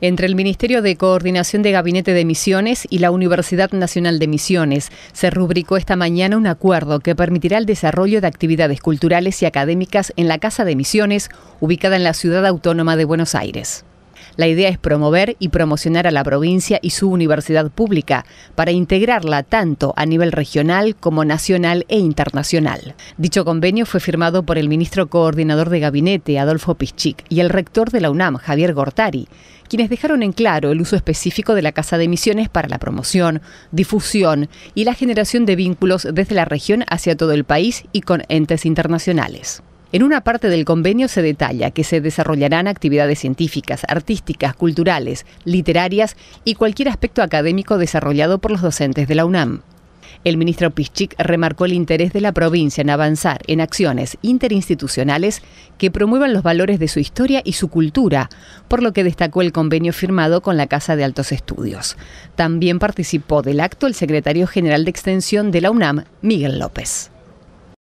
entre el Ministerio de Coordinación de Gabinete de Misiones y la Universidad Nacional de Misiones. Se rubricó esta mañana un acuerdo que permitirá el desarrollo de actividades culturales y académicas en la Casa de Misiones, ubicada en la ciudad autónoma de Buenos Aires. La idea es promover y promocionar a la provincia y su universidad pública para integrarla tanto a nivel regional como nacional e internacional. Dicho convenio fue firmado por el ministro coordinador de gabinete, Adolfo Pichic, y el rector de la UNAM, Javier Gortari, quienes dejaron en claro el uso específico de la Casa de Misiones para la promoción, difusión y la generación de vínculos desde la región hacia todo el país y con entes internacionales. En una parte del convenio se detalla que se desarrollarán actividades científicas, artísticas, culturales, literarias y cualquier aspecto académico desarrollado por los docentes de la UNAM. El ministro Pichik remarcó el interés de la provincia en avanzar en acciones interinstitucionales que promuevan los valores de su historia y su cultura, por lo que destacó el convenio firmado con la Casa de Altos Estudios. También participó del acto el secretario general de Extensión de la UNAM, Miguel López.